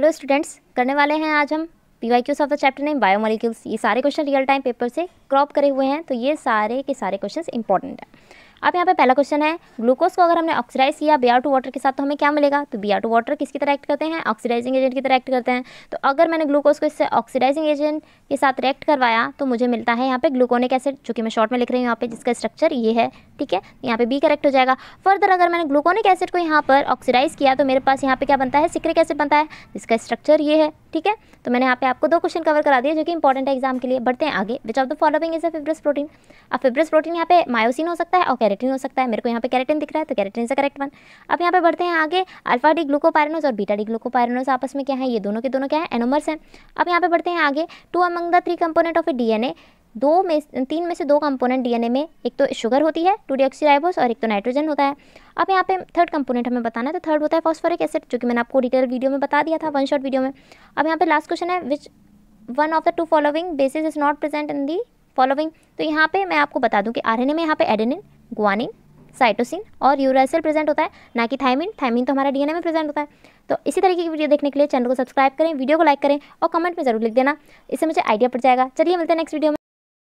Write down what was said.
hello students करने वाले हैं आज हम P Y Qs of the chapter name biomolecules ये सारे क्वेश्चन रियल टाइम पेपर से क्रॉप करे हुए हैं तो ये सारे के सारे क्वेश्चन इंपॉर्टेंट हैं अब यहाँ पे पहला क्वेश्चन है ग्लूकोज को अगर हमने ऑक्सीडाइज किया बी आर टू वाटर के साथ तो हमें क्या मिलेगा तो बी आर टू वाटर किसकी तरह एक्ट करते हैं ऑक्सीडाइजिंग एजेंट की तरह एक्ट करते हैं तो अगर मैंने ग्लूकोज को इससे ऑक्सीडाइजिंग एजेंट के साथ रिएक्ट करवाया तो मुझे मिलता है यहाँ पे ग्लूकोनिक एसिड जो कि मैं शॉर्ट में लिख रही हूँ यहाँ पे जिसका स्ट्रक्चर ये है ठीक है यहाँ पे बी करेक्ट हो जाएगा फर्दर अगर मैंने ग्लूकोनिक एसिड को यहाँ पर ऑक्सीडाइज किया तो मेरे पास यहाँ पे क्या बनता है सिक्रिक एसिड बनता है जिसका स्ट्रक्चर ये है ठीक है तो मैंने यहाँ पे आपको दो क्वेश्चन कवर करा दिए जो कि इंपॉर्टेंट है एग्जाम के लिए बढ़ते हैं आगे which of the following is a fibrous protein अब फिब्रस प्रोटीन यहाँ पे मायोसिन हो सकता है ओके कैरेटिन हो सकता है मेरे को यहाँ पे कैरेटिन दिख रहा है तो कैरेटिन इज करेक्ट वन अब यहाँ पे बढ़ते हैं आगे अल्फा डी ग्लूकोपायरेनोज और बीटा डी ग्लूकोपायरेनोज आपस में क्या है ये दोनों के दोनों क्या है एनोमर्स हैं अब यहाँ पे बढ़ते हैं आगे two among the three component of A D दो में तीन में से दो कंपोनेंट डीएनए में एक तो शुगर होती है टू डीऑक्सीराइबोस और एक तो नाइट्रोजन होता है अब यहाँ पे थर्ड कंपोनेंट हमें बताना है तो थर्ड होता है फॉस्फोरिक एसिड जो कि मैंने आपको डिटेल वीडियो में बता दिया था वन शॉट वीडियो में अब यहाँ पे लास्ट क्वेश्चन है which one of the two following basis is not present in the following तो यहाँ पे मैं आपको बता दूँ कि आर में यहाँ पे एडेनिन ग्वानिन साइटोसिन और यूरासिल प्रेजेंट होता है ना कि थायमिन थायमिन तो हमारा डीएनए में प्रेजेंट होता है तो इसी तरीके की वीडियो देखने के लिए चैनल को सब्सक्राइब करें वीडियो को लाइक करें और कमेंट में जरूर लिख देना इससे मुझे आइडिया पड़ जाएगा चलिए मिलते हैं नेक्स्ट वीडियो में